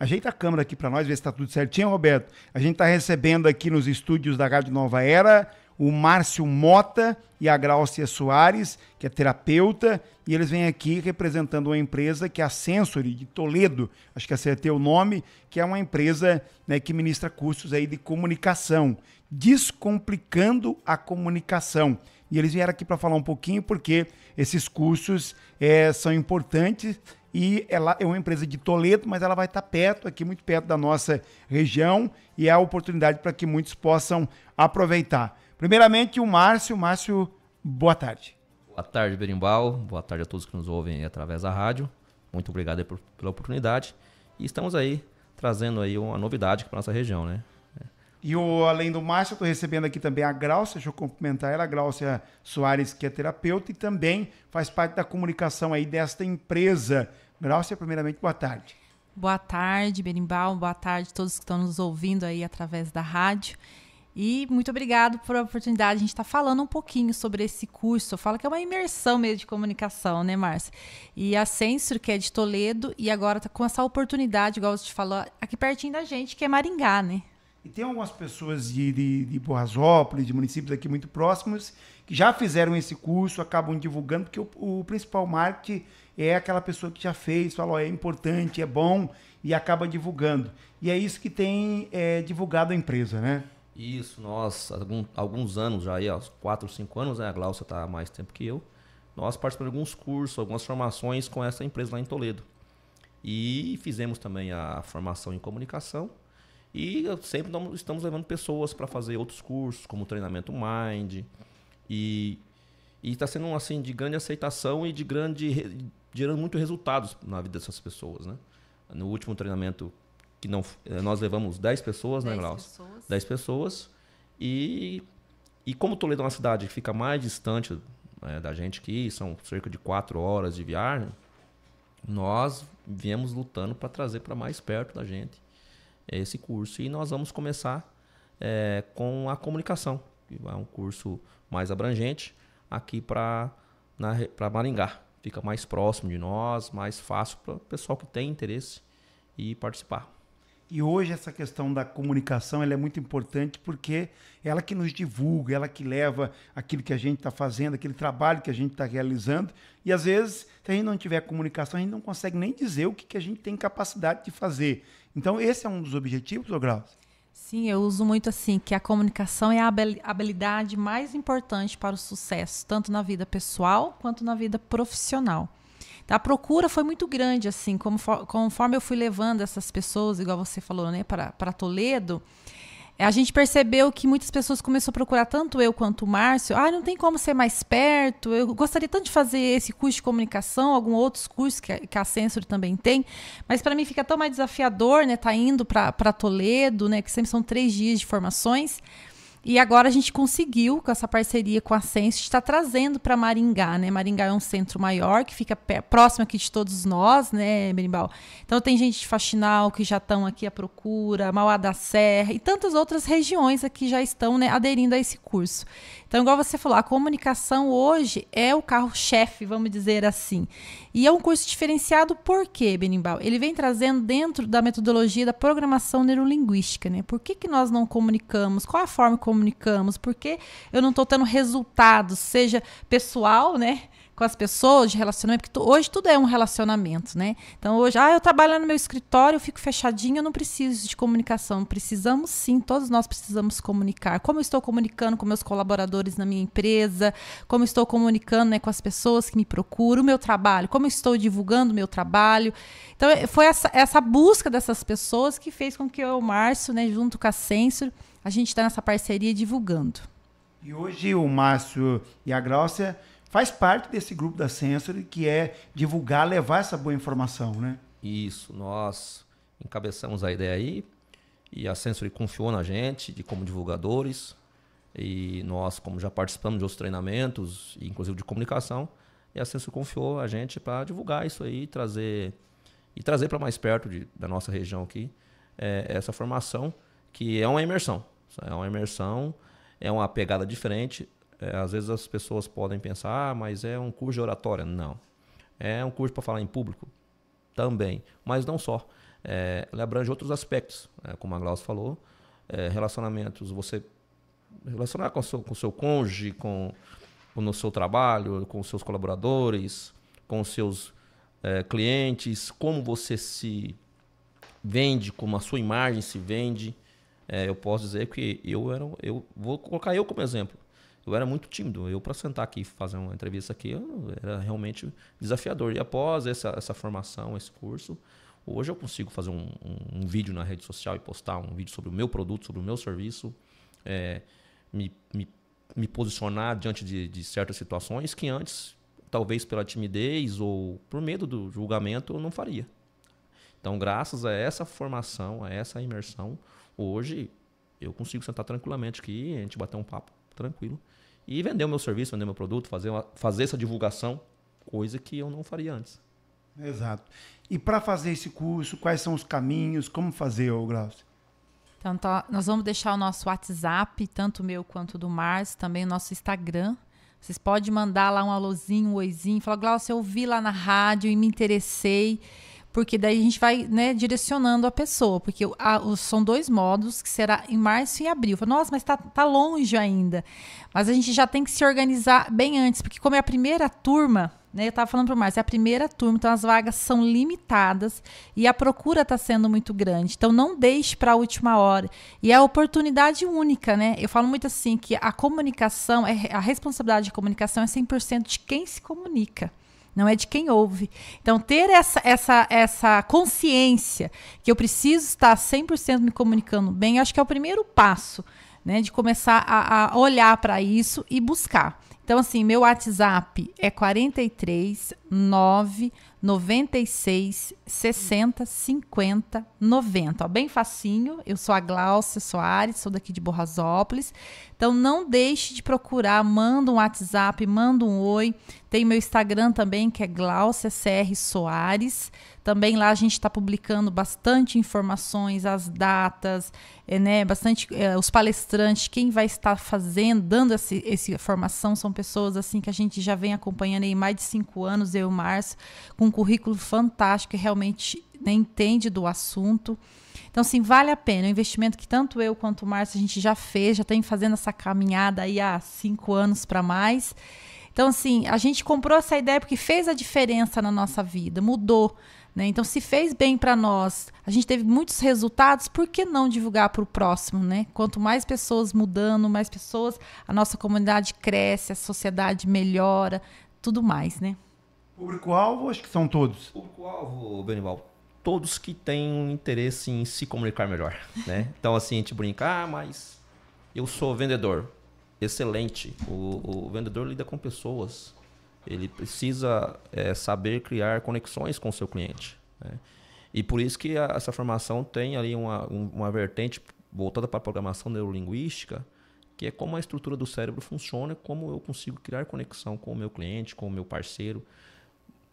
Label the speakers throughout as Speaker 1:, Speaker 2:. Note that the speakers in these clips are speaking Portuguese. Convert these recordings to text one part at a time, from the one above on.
Speaker 1: Ajeita a câmera aqui para nós, ver se está tudo certinho, Roberto. A gente está recebendo aqui nos estúdios da Rádio Nova Era o Márcio Mota e a Grácia Soares, que é terapeuta, e eles vêm aqui representando uma empresa que é a Sensory de Toledo, acho que acertei o nome, que é uma empresa né, que ministra cursos aí de comunicação, descomplicando a comunicação. E eles vieram aqui para falar um pouquinho porque esses cursos é, são importantes e ela é uma empresa de Toledo, mas ela vai estar tá perto, aqui muito perto da nossa região e é a oportunidade para que muitos possam aproveitar. Primeiramente, o Márcio. Márcio, boa tarde.
Speaker 2: Boa tarde, Berimbau. Boa tarde a todos que nos ouvem através da rádio. Muito obrigado por, pela oportunidade. E estamos aí trazendo aí uma novidade para nossa região, né?
Speaker 1: E o, além do Márcio, estou recebendo aqui também a Graucia, deixa eu cumprimentar ela, a Graucia Soares, que é terapeuta e também faz parte da comunicação aí desta empresa. Graucia, primeiramente, boa tarde.
Speaker 3: Boa tarde, Berimbau, boa tarde a todos que estão nos ouvindo aí através da rádio. E muito obrigado por a oportunidade. A gente está falando um pouquinho sobre esse curso. Eu falo que é uma imersão meio de comunicação, né, Márcia? E a Censor, que é de Toledo, e agora está com essa oportunidade, igual você te falou, aqui pertinho da gente, que é Maringá, né?
Speaker 1: E tem algumas pessoas de, de, de Borrasópolis, de municípios aqui muito próximos, que já fizeram esse curso, acabam divulgando, porque o, o principal marketing é aquela pessoa que já fez, fala, é importante, é bom, e acaba divulgando. E é isso que tem é, divulgado a empresa, né?
Speaker 2: Isso, nós, algum, alguns anos já, aí, ó, 4, 5 anos, né? a Glaucia está há mais tempo que eu, nós participamos de alguns cursos, algumas formações com essa empresa lá em Toledo. E fizemos também a formação em comunicação, e sempre estamos levando pessoas para fazer outros cursos, como treinamento Mind. E está sendo assim de grande aceitação e de grande gerando muitos resultados na vida dessas pessoas, né? No último treinamento que não eh, nós levamos 10 né, pessoas, dez né, Graus? 10 pessoas. E e como Toledo é uma cidade que fica mais distante né, da gente aqui, são cerca de 4 horas de viagem, nós viemos lutando para trazer para mais perto da gente esse curso. E nós vamos começar é, com a comunicação, que é um curso mais abrangente aqui para Maringá. Fica mais próximo de nós, mais fácil para o pessoal que tem interesse e participar.
Speaker 1: E hoje essa questão da comunicação ela é muito importante porque é ela que nos divulga, é ela que leva aquilo que a gente está fazendo, aquele trabalho que a gente está realizando. E às vezes, se a gente não tiver comunicação, a gente não consegue nem dizer o que, que a gente tem capacidade de fazer. Então, esse é um dos objetivos, do Graus?
Speaker 3: Sim, eu uso muito assim, que a comunicação é a habilidade mais importante para o sucesso, tanto na vida pessoal quanto na vida profissional. Tá, a procura foi muito grande, assim, conforme eu fui levando essas pessoas, igual você falou, né, para Toledo, a gente percebeu que muitas pessoas começaram a procurar tanto eu quanto o Márcio. Ah, não tem como ser mais perto. Eu gostaria tanto de fazer esse curso de comunicação, algum outros cursos que a, que a Sensor também tem. Mas para mim fica tão mais desafiador, né? Tá indo para Toledo, né? Que sempre são três dias de formações. E agora a gente conseguiu, com essa parceria com a Sense, está trazendo para Maringá, né? Maringá é um centro maior que fica próximo aqui de todos nós, né, Berimbau? Então tem gente de Faxinal que já estão aqui à procura, Mauá da Serra e tantas outras regiões aqui já estão né, aderindo a esse curso. Então, igual você falou, a comunicação hoje é o carro-chefe, vamos dizer assim. E é um curso diferenciado por quê, Benimbal? Ele vem trazendo dentro da metodologia da programação neurolinguística, né? Por que, que nós não comunicamos? Qual a forma como comunicamos, porque eu não estou tendo resultados, seja pessoal, né? com as pessoas, de relacionamento, porque tu, hoje tudo é um relacionamento, né? Então hoje, ah, eu trabalho no meu escritório, eu fico fechadinho, eu não preciso de comunicação. Precisamos sim, todos nós precisamos comunicar. Como eu estou comunicando com meus colaboradores na minha empresa, como eu estou comunicando né, com as pessoas que me procuram, o meu trabalho, como eu estou divulgando o meu trabalho. Então é, foi essa, essa busca dessas pessoas que fez com que eu, o Márcio, né, junto com a Sensor, a gente está nessa parceria divulgando.
Speaker 1: E hoje o Márcio e a Grácia faz parte desse grupo da Sensory, que é divulgar, levar essa boa informação, né?
Speaker 2: Isso, nós encabeçamos a ideia aí e a Sensory confiou na gente de como divulgadores e nós, como já participamos de outros treinamentos, inclusive de comunicação, e a Sensory confiou a gente para divulgar isso aí, trazer e trazer para mais perto de, da nossa região aqui é, essa formação que é uma imersão. É uma imersão, é uma pegada diferente. É, às vezes as pessoas podem pensar, ah, mas é um curso de oratória. Não. É um curso para falar em público também, mas não só. É, ele abrange outros aspectos, é, como a Glaucia falou, é, relacionamentos, você relacionar com o seu, com o seu cônjuge, com, com o seu trabalho, com os seus colaboradores, com os seus é, clientes, como você se vende, como a sua imagem se vende, é, eu posso dizer que eu era. Eu vou colocar eu como exemplo. Eu era muito tímido. Eu, para sentar aqui e fazer uma entrevista aqui, era realmente desafiador. E após essa, essa formação, esse curso, hoje eu consigo fazer um, um, um, vídeo na rede social e postar um vídeo sobre o meu produto, sobre o meu serviço, é, me, me, me, posicionar diante de, de certas situações que antes, talvez pela timidez ou por medo do julgamento, eu não faria. Então, graças a essa formação, a essa imersão, Hoje eu consigo sentar tranquilamente aqui, a gente bater um papo tranquilo e vender o meu serviço, vender meu produto, fazer, uma, fazer essa divulgação, coisa
Speaker 1: que eu não faria antes. Exato. E para fazer esse curso, quais são os caminhos, como fazer, Glaucio?
Speaker 3: Então, tá, nós vamos deixar o nosso WhatsApp, tanto meu quanto do mars também o nosso Instagram. Vocês podem mandar lá um alôzinho, um oizinho, falar, Glaucio, eu vi lá na rádio e me interessei porque daí a gente vai né, direcionando a pessoa, porque a, são dois modos que será em março e abril. Falo, Nossa, mas está tá longe ainda. Mas a gente já tem que se organizar bem antes, porque como é a primeira turma, né, eu estava falando para o Márcio, é a primeira turma, então as vagas são limitadas e a procura está sendo muito grande. Então não deixe para a última hora. E é a oportunidade única, né? Eu falo muito assim que a comunicação, é a responsabilidade de comunicação é 100% de quem se comunica não é de quem ouve. Então, ter essa, essa, essa consciência que eu preciso estar 100% me comunicando bem, acho que é o primeiro passo, né? De começar a, a olhar para isso e buscar. Então, assim, meu WhatsApp é 43 9 96 60 50 90. Ó, bem facinho. Eu sou a Glaucia Soares, sou daqui de Borrasópolis. Então não deixe de procurar, manda um WhatsApp, manda um oi. Tem meu Instagram também, que é Glaucia CR Soares. Também lá a gente está publicando bastante informações, as datas, é, né, bastante é, os palestrantes, quem vai estar fazendo, dando essa esse formação, são pessoas assim que a gente já vem acompanhando aí mais de cinco anos, eu e o Márcio, com um currículo fantástico, que realmente né, entende do assunto. Então, assim, vale a pena. É um investimento que tanto eu quanto o Márcio a gente já fez, já tem fazendo essa caminhada aí há cinco anos para mais. Então, assim, a gente comprou essa ideia porque fez a diferença na nossa vida, mudou. Né? Então, se fez bem para nós, a gente teve muitos resultados, por que não divulgar para o próximo? Né? Quanto mais pessoas mudando, mais pessoas, a nossa comunidade cresce, a sociedade melhora, tudo mais, né?
Speaker 1: Público-alvo, acho que são todos.
Speaker 2: Público-alvo, Benival, todos que têm um interesse em se comunicar melhor, né? Então, assim, a gente brinca, ah, mas eu sou vendedor. Excelente. O, o vendedor lida com pessoas. Ele precisa é, saber criar conexões com o seu cliente. Né? E por isso que a, essa formação tem ali uma, uma vertente voltada para a programação neurolinguística, que é como a estrutura do cérebro funciona, como eu consigo criar conexão com o meu cliente, com o meu parceiro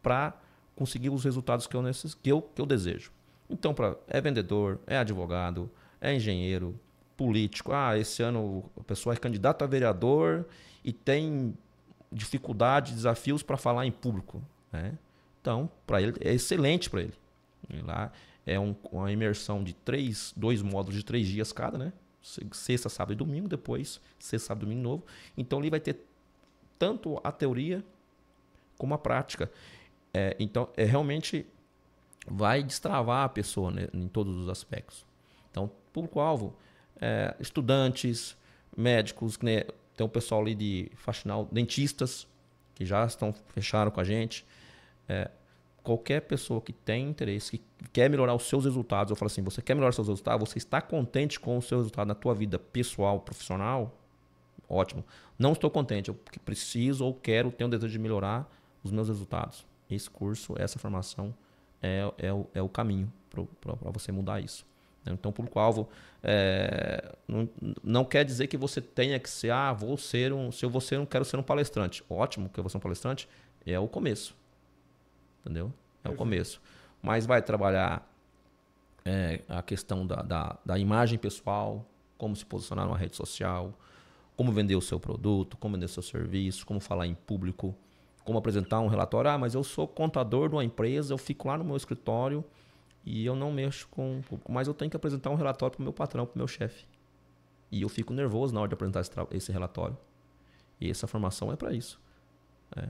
Speaker 2: para conseguir os resultados que eu, necess... que eu, que eu desejo. Então, pra... é vendedor, é advogado, é engenheiro, político. Ah, esse ano a pessoa é candidato a vereador e tem dificuldade, desafios para falar em público. Né? Então, para ele é excelente para ele. E lá é um, uma imersão de três, dois módulos de três dias cada, né? Sexta, sábado e domingo, depois sexta, sábado e domingo novo. Então ele vai ter tanto a teoria como a prática. É, então, é realmente vai destravar a pessoa né, em todos os aspectos. Então, público-alvo, é, estudantes, médicos, né, tem o pessoal ali de faxinal, dentistas, que já estão fecharam com a gente. É, qualquer pessoa que tem interesse, que quer melhorar os seus resultados, eu falo assim, você quer melhorar os seus resultados, você está contente com o seu resultado na tua vida pessoal, profissional? Ótimo. Não estou contente, eu preciso ou quero, tenho o desejo de melhorar os meus resultados esse curso, essa formação é, é, o, é o caminho para você mudar isso. Né? Então, por alvo é, não, não, quer dizer que você tenha que ser, ah, vou ser um, se eu vou ser, não quero ser um palestrante. Ótimo que eu vou ser é um palestrante, é o começo. Entendeu? É o começo. Mas vai trabalhar é, a questão da, da, da, imagem pessoal, como se posicionar numa rede social, como vender o seu produto, como vender o seu serviço, como falar em público, como apresentar um relatório. Ah, mas eu sou contador de uma empresa, eu fico lá no meu escritório e eu não mexo com. Mas eu tenho que apresentar um relatório para o meu patrão, para o meu chefe. E eu fico nervoso na hora de apresentar esse, esse relatório. E essa formação é para isso. É.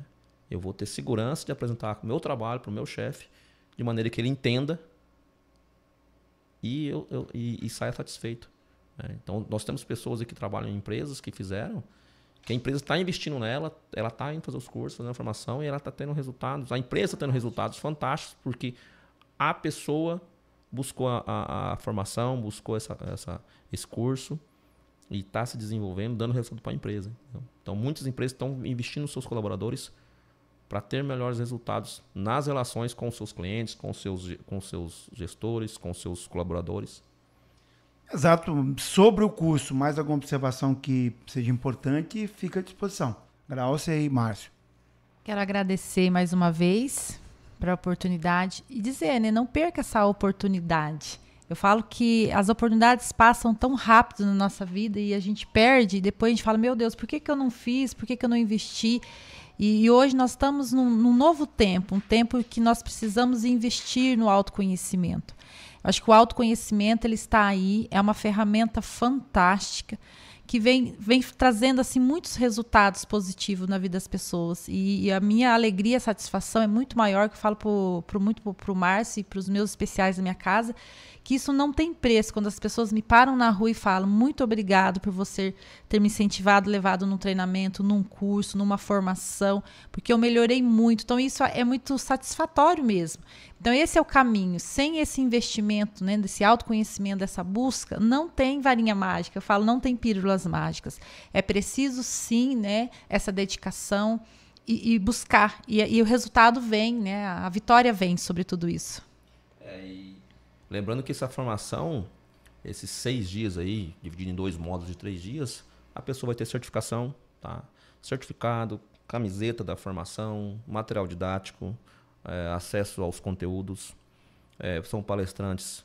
Speaker 2: Eu vou ter segurança de apresentar o meu trabalho para o meu chefe de maneira que ele entenda e, eu, eu e, e saia satisfeito. É. Então, nós temos pessoas que trabalham em empresas que fizeram que a empresa está investindo nela, ela está indo fazer os cursos, fazendo a formação e ela está tendo resultados. A empresa está tendo resultados fantásticos porque a pessoa buscou a, a, a formação, buscou essa, essa, esse curso e está se desenvolvendo, dando resultado para a empresa. Então, muitas empresas estão investindo nos seus colaboradores para ter melhores resultados nas relações com os seus clientes, com os seus, com seus gestores, com os seus colaboradores.
Speaker 1: Exato. Sobre o curso, mais alguma observação que seja importante, fica à disposição. Graúcia e Márcio.
Speaker 3: Quero agradecer mais uma vez para a oportunidade e dizer, né, não perca essa oportunidade. Eu falo que as oportunidades passam tão rápido na nossa vida e a gente perde, e depois a gente fala, meu Deus, por que, que eu não fiz? Por que, que eu não investi? E, e hoje nós estamos num, num novo tempo, um tempo que nós precisamos investir no autoconhecimento. Acho que o autoconhecimento ele está aí, é uma ferramenta fantástica que vem, vem trazendo assim muitos resultados positivos na vida das pessoas. E, e a minha alegria, satisfação é muito maior, que eu falo para muito para o Márcio e para os meus especiais da minha casa, que isso não tem preço. Quando as pessoas me param na rua e falam muito obrigado por você ter me incentivado, levado num treinamento, num curso, numa formação, porque eu melhorei muito. Então isso é muito satisfatório mesmo. Então esse é o caminho. Sem esse investimento, né, desse autoconhecimento, dessa busca, não tem varinha mágica. Eu falo, não tem pílula mágicas. É preciso sim, né, essa dedicação e, e buscar. E, e, o resultado vem, né? A vitória vem sobre tudo isso.
Speaker 2: É, lembrando que essa formação, esses seis dias aí, dividido em dois modos de três dias, a pessoa vai ter certificação, tá? Certificado, camiseta da formação, material didático, é, acesso aos conteúdos. É, são palestrantes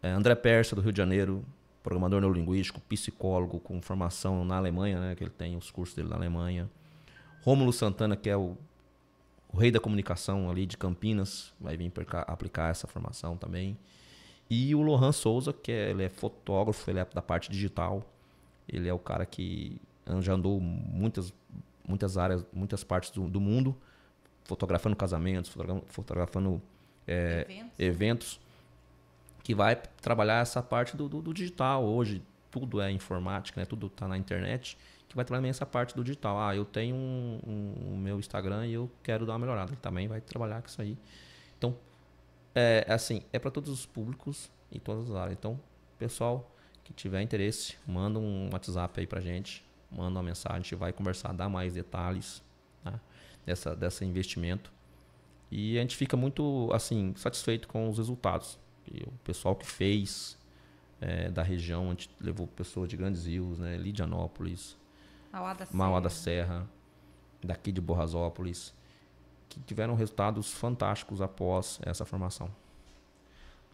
Speaker 2: é, André Persa, do Rio de Janeiro, programador neurolinguístico, psicólogo com formação na Alemanha, né, que ele tem os cursos dele na Alemanha. Rômulo Santana, que é o, o rei da comunicação ali de Campinas, vai vir cá, aplicar essa formação também. E o Lohan Souza, que é, ele é fotógrafo, ele é da parte digital. Ele é o cara que já andou muitas, muitas áreas, muitas partes do, do mundo, fotografando casamentos, fotografando, fotografando eh, é, eventos. eventos que vai trabalhar essa parte do, do, do digital. Hoje tudo é informática, né? tudo está na internet, que vai trabalhar essa parte do digital. Ah, eu tenho o um, um, meu Instagram e eu quero dar uma melhorada. Ele também vai trabalhar com isso aí. Então, é, é assim, é para todos os públicos e todas as áreas. Então, pessoal que tiver interesse, manda um WhatsApp aí para gente, manda uma mensagem, a gente vai conversar, dar mais detalhes tá? dessa, desse investimento. E a gente fica muito assim satisfeito com os resultados o pessoal que fez é, da região, a gente levou pessoas de grandes rios, né? Lidianópolis, Mauá da, Mauá da Serra, daqui de Borrasópolis, que tiveram resultados fantásticos após essa formação.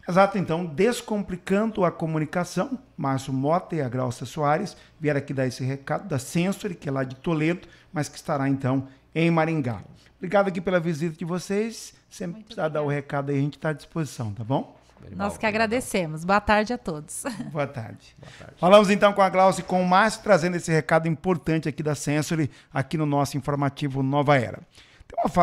Speaker 1: Exato, então, descomplicando a comunicação, Márcio Mota e a Soares vieram aqui dar esse recado da Sensor, que é lá de Toledo, mas que estará então em Maringá. Obrigado aqui pela visita de vocês. Sempre precisar dar o recado aí, a gente está à disposição, tá bom? Nós que
Speaker 3: agradecemos. Boa tarde a todos.
Speaker 1: Boa tarde. Boa tarde. Falamos então com a Glaucia com o Márcio, trazendo esse recado importante aqui da Sensory, aqui no nosso informativo Nova Era. Tem uma fala.